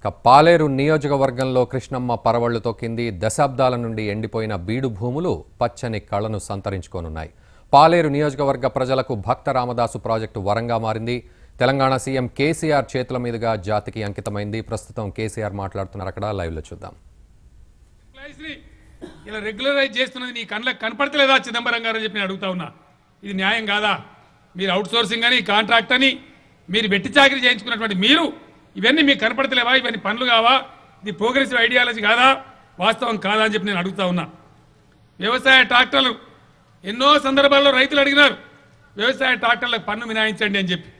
ఇక పాలేరు నియోజకవర్గంలో కృష్ణమ్మ పరవళ్లతో కింది దశాబ్దాల నుండి ఎండిపోయిన బీడు భూములు పచ్చని కళను సంతరించుకోనున్నాయి పాలేరు నియోజకవర్గ ప్రజలకు భక్త రామదాసు ప్రాజెక్టు వరంగా మారింది తెలంగాణ సీఎం కేసీఆర్ చేతుల మీదుగా జాతికి అంకితమైంది ప్రస్తుతం కేసీఆర్ మాట్లాడుతున్నారు అక్కడ లైవ్లో చూద్దాం ఇలా రెగ్యులరైజ్ చేస్తున్నది నీ కళ్ళకి కనపడతలేదా చిదంబరం గారు చెప్పి అడుగుతా ఉన్నా ఇది న్యాయం కాదా మీరు అవుట్ సోర్సింగ్ అని కాంట్రాక్ట్ అని మీరు వెట్టి చాకరీ చేయించుకున్నటువంటి మీరు ఇవన్నీ మీకు కనపడతలేవా ఇవన్నీ పనులు కావా ఇది ప్రోగ్రెసివ్ ఐడియాలజీ కాదా వాస్తవం కాదా అని చెప్పి నేను అడుగుతా ఉన్నా వ్యవసాయ ట్రాక్టర్లు ఎన్నో సందర్భాల్లో రైతులు అడిగినారు వ్యవసాయ ట్రాక్టర్లకు పన్ను మినాయించండి అని చెప్పి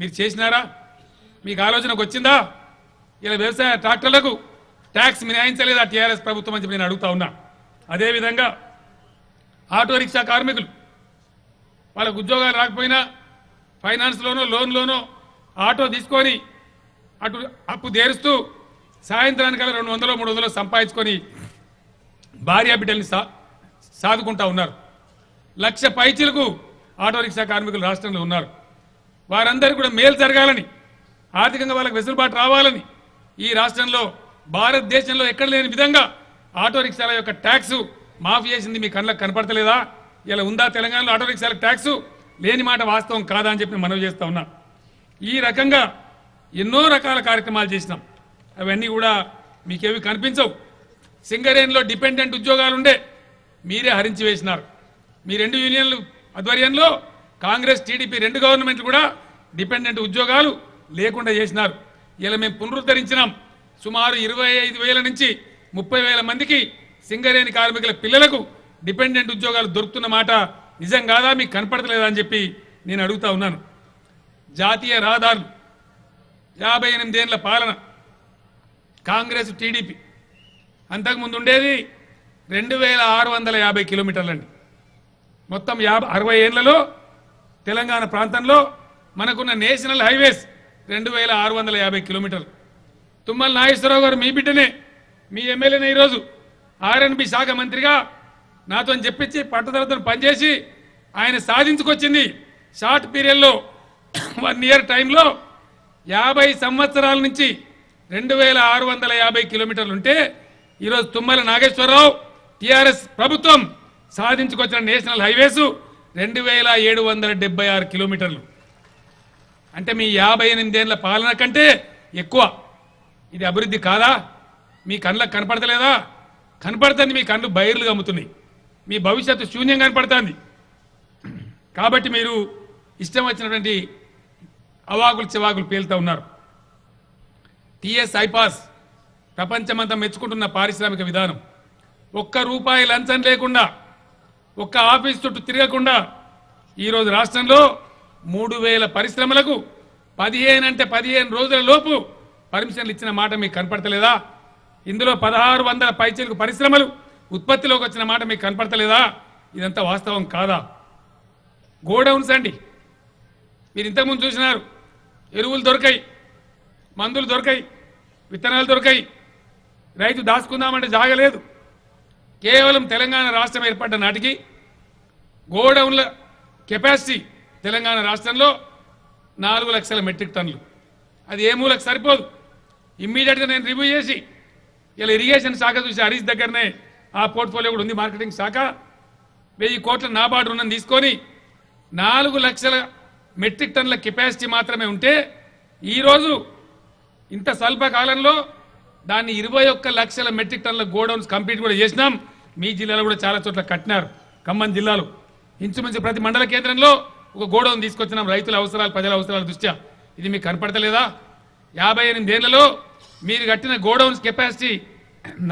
మీరు చేసినారా మీకు ఆలోచనకు వచ్చిందా ఇలా వ్యవసాయ ట్రాక్టర్లకు ట్యాక్స్ మినాయించలేదా టీఆర్ఎస్ ప్రభుత్వం అని చెప్పి నేను అడుగుతా ఉన్నా అదేవిధంగా ఆటో రిక్షా కార్మికులు వాళ్ళకు ఉద్యోగాలు రాకపోయినా ఫైనాన్స్లోనో లోన్లోనో ఆటో తీసుకొని అటు అప్పు తీరుస్తూ సాయంత్రానికల్లా రెండు వందలు మూడు వందలు సంపాదించుకొని భార్య బిడ్డల్ని సా సాదుకుంటా ఉన్నారు లక్ష పైచీలకు ఆటో రిక్షా కార్మికులు రాష్ట్రంలో ఉన్నారు వారందరికీ కూడా మేలు జరగాలని ఆర్థికంగా వాళ్ళకి వెసులుబాటు రావాలని ఈ రాష్ట్రంలో భారతదేశంలో ఎక్కడ లేని విధంగా ఆటో రిక్షాల యొక్క ట్యాక్స్ మాఫీ చేసింది మీ కళ్ళకు కనపడతలేదా ఇలా ఉందా తెలంగాణలో ఆటో రిక్షాల ట్యాక్స్ లేని మాట వాస్తవం కాదా అని చెప్పి మనవి చేస్తా ఉన్నా ఈ రకంగా ఎన్నో రకాల కార్యక్రమాలు చేసినాం అవన్నీ కూడా మీకేవి కనిపించవు సింగరేణిలో డిపెండెంట్ ఉద్యోగాలుండే మీరే హరించి వేసినారు మీ రెండు యూనియన్లు ఆధ్వర్యంలో కాంగ్రెస్ టీడీపీ రెండు గవర్నమెంట్లు కూడా డిపెండెంట్ ఉద్యోగాలు లేకుండా చేసినారు ఇలా మేము పునరుద్ధరించినాం సుమారు ఇరవై ఐదు వేల నుంచి ముప్పై వేల మందికి సింగరేణి కార్మికుల పిల్లలకు డిపెండెంట్ ఉద్యోగాలు దొరుకుతున్న మాట నిజం కాదా మీకు కనపడతలేదా అని చెప్పి నేను అడుగుతా ఉన్నాను జాతీయ రహదారులు యాభై ఎనిమిదేళ్ల పాలన కాంగ్రెస్ టీడీపీ అంతకుముందు ఉండేది రెండు వేల ఆరు వందల యాభై కిలోమీటర్లండి మొత్తం యాభై అరవై ఏళ్లలో తెలంగాణ ప్రాంతంలో మనకున్న నేషనల్ హైవేస్ రెండు వేల ఆరు వందల యాభై కిలోమీటర్లు తుమ్మల నాగేశ్వరరావు గారు మీ బిడ్డనే మీ ఎమ్మెల్యేనే ఈరోజు ఆర్ఎన్బి శాఖ మంత్రిగా నాతో చెప్పించి పట్టదలతో పనిచేసి ఆయన సాధించుకొచ్చింది షార్ట్ పీరియడ్లో వన్ ఇయర్ టైంలో యాభై సంవత్సరాల నుంచి రెండు వేల ఆరు వందల యాభై కిలోమీటర్లు ఉంటే ఈరోజు తుమ్మల నాగేశ్వరరావు టిఆర్ఎస్ ప్రభుత్వం సాధించుకొచ్చిన నేషనల్ హైవేస్ రెండు వేల ఏడు వందల డెబ్బై ఆరు కిలోమీటర్లు అంటే మీ యాభై ఎనిమిదేళ్ల పాలన కంటే ఎక్కువ ఇది అభివృద్ధి కాదా మీ కళ్ళకు కనపడతలేదా కనపడుతుంది మీ కళ్ళు బయర్లు కమ్ముతున్నాయి మీ భవిష్యత్తు శూన్యం కనపడుతుంది కాబట్టి మీరు ఇష్టం వచ్చినటువంటి అవాకులు చివాకులు పేలుతూ ఉన్నారు టీఎస్ ఐపాస్ ప్రపంచమంతా మెచ్చుకుంటున్న పారిశ్రామిక విధానం ఒక్క రూపాయి లంచం లేకుండా ఒక్క ఆఫీస్ చుట్టూ తిరగకుండా ఈరోజు రాష్ట్రంలో మూడు వేల పరిశ్రమలకు పదిహేను అంటే పదిహేను రోజుల లోపు పర్మిషన్లు ఇచ్చిన మాట మీకు కనపడతలేదా ఇందులో పదహారు వందల పైచీలకు పరిశ్రమలు ఉత్పత్తిలోకి వచ్చిన మాట మీకు కనపడతలేదా ఇదంతా వాస్తవం కాదా గోడౌన్స్ అండి మీరు ఇంతకుముందు చూసినారు ఎరువులు దొరకాయి మందులు దొరకాయి విత్తనాలు దొరకాయి రైతు దాచుకుందామంటే జాగలేదు కేవలం తెలంగాణ రాష్ట్రం ఏర్పడ్డ నాటికి గోడౌన్ల కెపాసిటీ తెలంగాణ రాష్ట్రంలో నాలుగు లక్షల మెట్రిక్ టన్నులు అది ఏ మూలకు సరిపోదు ఇమ్మీడియట్గా నేను రివ్యూ చేసి ఇలా ఇరిగేషన్ శాఖ చూసి హరీష్ దగ్గరనే ఆ పోర్ట్ఫోలియో కూడా ఉంది మార్కెటింగ్ శాఖ వెయ్యి కోట్ల నాబార్డు రుణం తీసుకొని నాలుగు లక్షల మెట్రిక్ టన్నుల కెపాసిటీ మాత్రమే ఉంటే ఈరోజు ఇంత స్వల్పకాలంలో దాన్ని ఇరవై ఒక్క లక్షల మెట్రిక్ టన్నుల గోడౌన్స్ కంప్లీట్ కూడా చేసినాం మీ జిల్లాలో కూడా చాలా చోట్ల కట్టినారు ఖమ్మం జిల్లాలో ఇంచుమించు ప్రతి మండల కేంద్రంలో ఒక గోడౌన్ తీసుకొచ్చినాం రైతుల అవసరాలు ప్రజల అవసరాల దృష్ట్యా ఇది మీకు కనపడతలేదా యాభై ఎనిమిది ఏళ్లలో మీరు కట్టిన గోడౌన్స్ కెపాసిటీ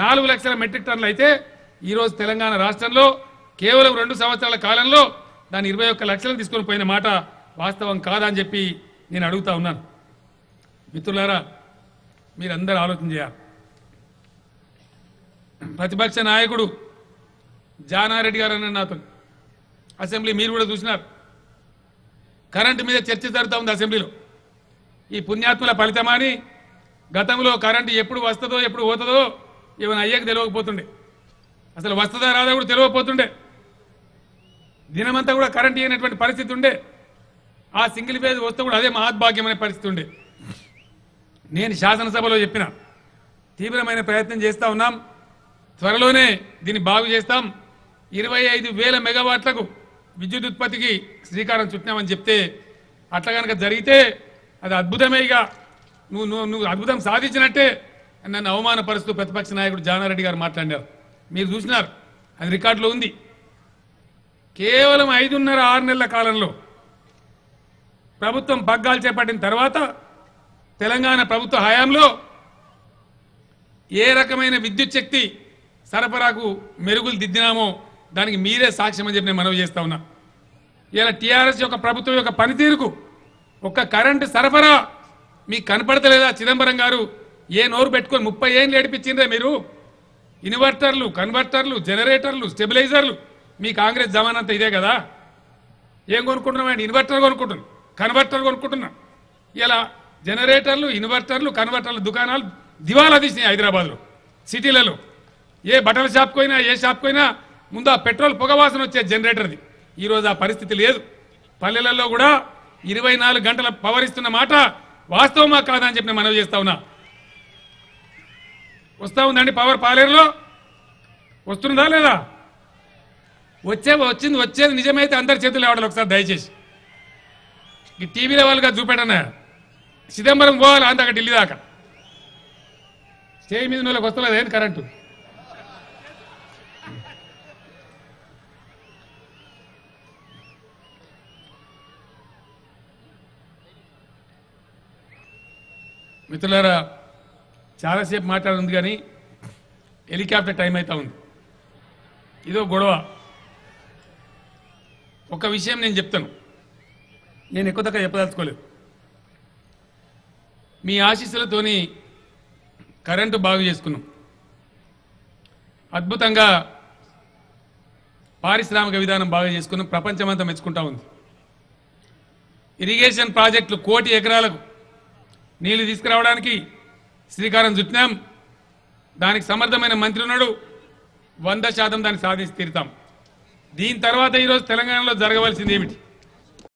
నాలుగు లక్షల మెట్రిక్ టన్నులు అయితే ఈరోజు తెలంగాణ రాష్ట్రంలో కేవలం రెండు సంవత్సరాల కాలంలో దాన్ని ఇరవై ఒక్క లక్షలకు తీసుకొని పోయిన మాట వాస్తవం కాదని చెప్పి నేను అడుగుతా ఉన్నాను మిత్రులారా మీరందరూ ఆలోచన చేయాలి ప్రతిపక్ష నాయకుడు జానారెడ్డి గారు అన్న నాతో అసెంబ్లీ మీరు కూడా చూసినారు కరెంటు మీద చర్చ జరుగుతూ ఉంది అసెంబ్లీలో ఈ పుణ్యాత్ముల ఫలితమాని గతంలో కరెంటు ఎప్పుడు వస్తుందో ఎప్పుడు పోతుందో ఏమైనా అయ్యాక తెలియకపోతుండే అసలు వస్తుందా రాదా కూడా తెలియకపోతుండే దినమంతా కూడా కరెంట్ అయినటువంటి పరిస్థితి ఉండే ఆ సింగిల్ ఫేజ్ వస్తే కూడా అదే మహాద్భాగ్యం అనే పరిస్థితి ఉండే నేను శాసనసభలో చెప్పిన తీవ్రమైన ప్రయత్నం చేస్తా ఉన్నాం త్వరలోనే దీన్ని బాగు చేస్తాం ఇరవై ఐదు వేల మెగావాట్లకు విద్యుత్ ఉత్పత్తికి శ్రీకారం చుట్టినామని చెప్తే అట్లా కనుక జరిగితే అది అద్భుతమే ఇక నువ్వు నువ్వు నువ్వు అద్భుతం సాధించినట్టే నన్ను అవమానపరుస్తూ ప్రతిపక్ష నాయకుడు జానారెడ్డి గారు మాట్లాడారు మీరు చూసినారు అది రికార్డులో ఉంది కేవలం ఐదున్నర ఆరు నెలల కాలంలో ప్రభుత్వం పగ్గాలు చేపట్టిన తర్వాత తెలంగాణ ప్రభుత్వ హయాంలో ఏ రకమైన విద్యుత్ శక్తి సరఫరాకు మెరుగులు దిద్దినామో దానికి మీరే సాక్ష్యం అని చెప్పి నేను మనవి చేస్తా ఉన్నా ఇలా టీఆర్ఎస్ యొక్క ప్రభుత్వం యొక్క పనితీరుకు ఒక కరెంటు సరఫరా మీకు కనపడతలేదా చిదంబరం గారు ఏ నోరు పెట్టుకొని ముప్పై ఏం ఏడిపించిందే మీరు ఇన్వర్టర్లు కన్వర్టర్లు జనరేటర్లు స్టెబిలైజర్లు మీ కాంగ్రెస్ జమానంతా ఇదే కదా ఏం కొనుక్కుంటున్నామండి ఇన్వర్టర్ కొనుక్కుంటున్నాం కన్వర్టర్ కొనుక్కుంటున్నా ఇలా జనరేటర్లు ఇన్వర్టర్లు కన్వర్టర్లు దుకాణాలు దివాలా తీసినాయి హైదరాబాద్లో సిటీలలో ఏ బట్టల షాప్ అయినా ఏ షాప్ అయినా ముందు ఆ పెట్రోల్ పొగవాసన వచ్చే జనరేటర్ది ఈరోజు ఆ పరిస్థితి లేదు పల్లెలలో కూడా ఇరవై గంటల పవర్ ఇస్తున్న మాట వాస్తవమా కాదని చెప్పి మనవి చేస్తా ఉన్నా వస్తూ ఉందండి పవర్ పాలేరులో వస్తుందా లేదా వచ్చే వచ్చింది వచ్చేది నిజమైతే అందరి చేతులు ఆడాలి ఒకసారి దయచేసి ఈ టీవీలో వాళ్ళుగా చూపెట్టనా చిదంబరం పోవాలి అంత అక్కడ ఢిల్లీ దాకా స్టేజ్ మీద వాళ్ళకి వస్తలేదు ఏంది కరెంటు మిత్రులారా చాలాసేపు మాట్లాడుంది కానీ హెలికాప్టర్ టైం అయితే ఉంది ఇదో గొడవ ఒక విషయం నేను చెప్తాను నేను ఎక్కువ దగ్గర చెప్పదలుచుకోలేదు మీ ఆశీస్సులతోని కరెంటు బాగు చేసుకున్నాం అద్భుతంగా పారిశ్రామిక విధానం బాగా చేసుకున్నాం ప్రపంచమంతా మెచ్చుకుంటా ఉంది ఇరిగేషన్ ప్రాజెక్టులు కోటి ఎకరాలకు నీళ్లు తీసుకురావడానికి శ్రీకారం చుట్టినాం దానికి సమర్థమైన మంత్రి ఉన్నాడు వంద శాతం దాన్ని సాధించి తీరుతాం దీని తర్వాత ఈరోజు తెలంగాణలో జరగవలసింది ఏమిటి